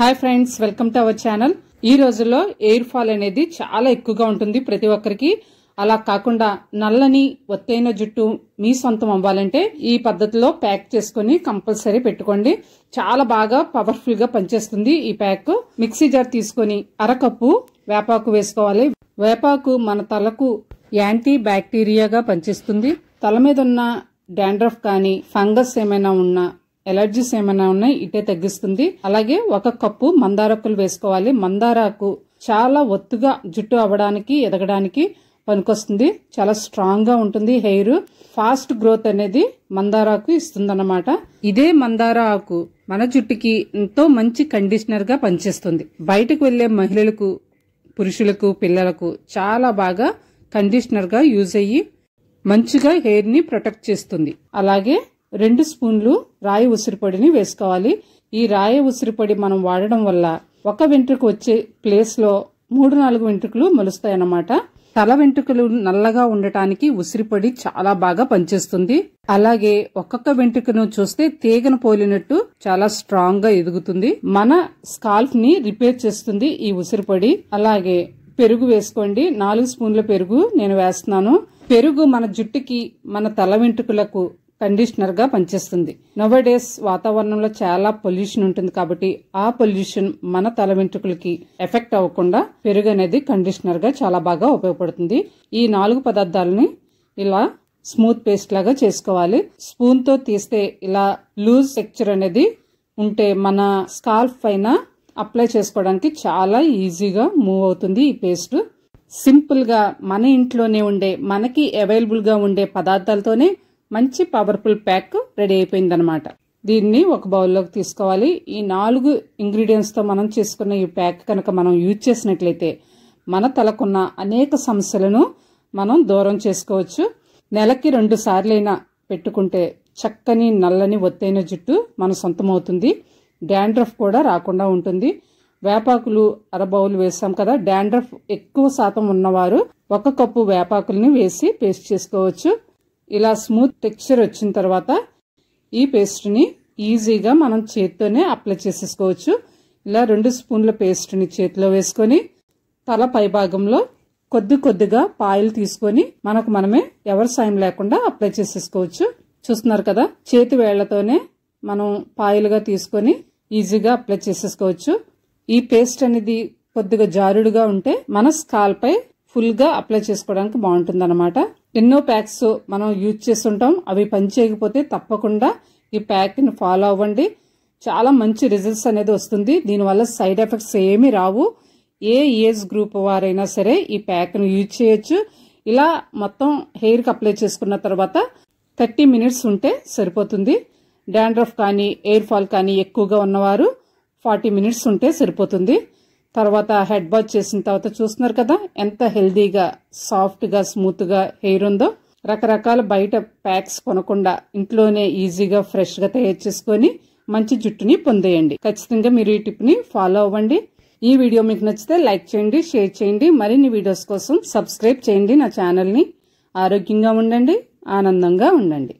hi friends welcome to our channel ఈ రోజుల్లో hair fall అనేది చాలా ఎక్కువగా ఉంటుంది ప్రతి ఒక్కరికి అలా కాకుండా నల్లని ఒత్తైన జుట్టు మీ సొంతం అవ్వాలంటే ఈ పద్ధతిలో ప్యాక్ చేసుకుని కంపల్సరీ పెట్టుకోండి చాలా బాగా పవర్ఫుల్గా పనిచేస్తుంది ఈ ప్యాక్ మిక్సీ జార్ తీసుకొని అరకప్పు వేపాకు వేసుకోవాలి వేపాకు మన తలకు యాంటీ బ్యాక్టీరియాగా పనిచేస్తుంది తల మీద ఉన్న డాండ్రఫ్ కానీ ఫంగస్ ఏమైనా ఉన్నా ఎలర్జీస్ ఏమైనా ఉన్నాయి ఇటే తగ్గిస్తుంది అలాగే ఒక కప్పు మందారాకులు వేసుకోవాలి మందారాకు చాలా ఒత్తుగా జుట్టు అవ్వడానికి ఎదగడానికి పనికొస్తుంది చాలా స్ట్రాంగ్గా ఉంటుంది హెయిర్ ఫాస్ట్ గ్రోత్ అనేది మందారాకు ఇస్తుందన్నమాట ఇదే మందార ఆకు మన జుట్టుకి ఎంతో మంచి కండిషనర్గా పనిచేస్తుంది బయటకు వెళ్లే మహిళలకు పురుషులకు పిల్లలకు చాలా బాగా కండిషనర్గా యూజ్ అయ్యి మంచిగా హెయిర్ని ప్రొటెక్ట్ చేస్తుంది అలాగే రెండు స్పూన్లు రాయి ఉసిరిపొడిని వేసుకోవాలి ఈ రాయి ఉసిరిపొడి మనం వాడడం వల్ల ఒక వెంట్రుక వచ్చే ప్లేస్లో మూడు నాలుగు వెంట్రుకలు మొలుస్తాయన్నమాట తల వెంట్రుకలు నల్లగా ఉండటానికి ఉసిరిపొడి చాలా బాగా పనిచేస్తుంది అలాగే ఒక్కొక్క వెంట్రుకను చూస్తే తీగను పోలినట్టు చాలా స్ట్రాంగ్ గా ఎదుగుతుంది మన స్కాల్ఫ్ ని రిపేర్ చేస్తుంది ఈ ఉసిరిపొడి అలాగే పెరుగు వేసుకోండి నాలుగు స్పూన్ల పెరుగు నేను వేస్తున్నాను పెరుగు మన జుట్టుకి మన తల వెంట్రుకలకు కండిషనర్గా పనిచేస్తుంది డేస్ వాతావరణంలో చాలా పొల్యూషన్ ఉంటుంది కాబట్టి ఆ పొల్యూషన్ మన తల వెంట్రుకలకి ఎఫెక్ట్ అవ్వకుండా పెరుగు అనేది కండిషనర్గా చాలా బాగా ఉపయోగపడుతుంది ఈ నాలుగు పదార్థాలని ఇలా స్మూత్ పేస్ట్ లాగా చేసుకోవాలి స్పూన్తో తీస్తే ఇలా లూజ్ టెక్చర్ అనేది ఉంటే మన స్కాల్ఫ్ పైన అప్లై చేసుకోవడానికి చాలా ఈజీగా మూవ్ అవుతుంది ఈ పేస్ట్ సింపుల్గా మన ఇంట్లోనే ఉండే మనకి అవైలబుల్గా ఉండే పదార్థాలతోనే మంచి పవర్ఫుల్ ప్యాక్ రెడీ అయిపోయిందనమాట దీన్ని ఒక బౌల్లోకి తీసుకోవాలి ఈ నాలుగు ఇంగ్రీడియంట్స్తో మనం చేసుకున్న ఈ ప్యాక్ కనుక మనం యూజ్ చేసినట్లయితే మన తలకున్న అనేక సమస్యలను మనం దూరం చేసుకోవచ్చు నెలకి రెండు సార్లైనా పెట్టుకుంటే చక్కని నల్లని ఒత్తైన జుట్టు మన సొంతమవుతుంది డాండ్రఫ్ కూడా రాకుండా ఉంటుంది వేపాకులు అరబౌలు వేసాం కదా డాండ్రఫ్ ఎక్కువ శాతం ఉన్నవారు ఒక కప్పు వేపాకుల్ని వేసి పేస్ట్ చేసుకోవచ్చు ఇలా స్మూత్ టెక్స్చర్ వచ్చిన తర్వాత ఈ పేస్ట్ని ఈజీగా మనం చేత్తోనే అప్లై చేసేసుకోవచ్చు ఇలా రెండు స్పూన్ల పేస్ట్ని చేతిలో వేసుకొని తల పైభాగంలో కొద్ది కొద్దిగా పాయలు తీసుకొని మనకు మనమే ఎవరి సాయం లేకుండా అప్లై చేసేసుకోవచ్చు చూస్తున్నారు కదా చేతి వేళ్లతోనే మనం పాయలుగా తీసుకొని ఈజీగా అప్లై చేసేసుకోవచ్చు ఈ పేస్ట్ అనేది కొద్దిగా జారుడుగా ఉంటే మన స్కాల్పై ఫుల్గా అప్లై చేసుకోవడానికి బాగుంటుంది ఎన్నో ప్యాక్స్ మనం యూజ్ చేస్తుంటాం అవి పనిచేయకపోతే తప్పకుండా ఈ ప్యాక్ని ఫాలో అవ్వండి చాలా మంచి రిజల్ట్స్ అనేది వస్తుంది దీనివల్ల సైడ్ ఎఫెక్ట్స్ ఏమీ రావు ఏ ఏజ్ గ్రూప్ వారైనా సరే ఈ ప్యాక్ను యూజ్ చేయొచ్చు ఇలా మొత్తం హెయిర్కి అప్లై చేసుకున్న తర్వాత థర్టీ మినిట్స్ ఉంటే సరిపోతుంది డాండ్రఫ్ కానీ ఎయిర్ ఫాల్ కానీ ఎక్కువగా ఉన్నవారు ఫార్టీ మినిట్స్ ఉంటే సరిపోతుంది తర్వాత హెడ్ బాత్ చేసిన తర్వాత చూస్తున్నారు కదా ఎంత హెల్దీగా సాఫ్ట్గా స్మూత్గా హెయిర్ ఉందో రకరకాల బయట ప్యాక్స్ కొనకుండా ఇంట్లోనే ఈజీగా ఫ్రెష్గా తయారు చేసుకొని మంచి జుట్టుని పొందేయండి ఖచ్చితంగా మీరు ఈ టిప్ని ఫాలో అవ్వండి ఈ వీడియో మీకు నచ్చితే లైక్ చేయండి షేర్ చేయండి మరిన్ని వీడియోస్ కోసం సబ్స్క్రైబ్ చేయండి నా ఛానల్ని ఆరోగ్యంగా ఉండండి ఆనందంగా ఉండండి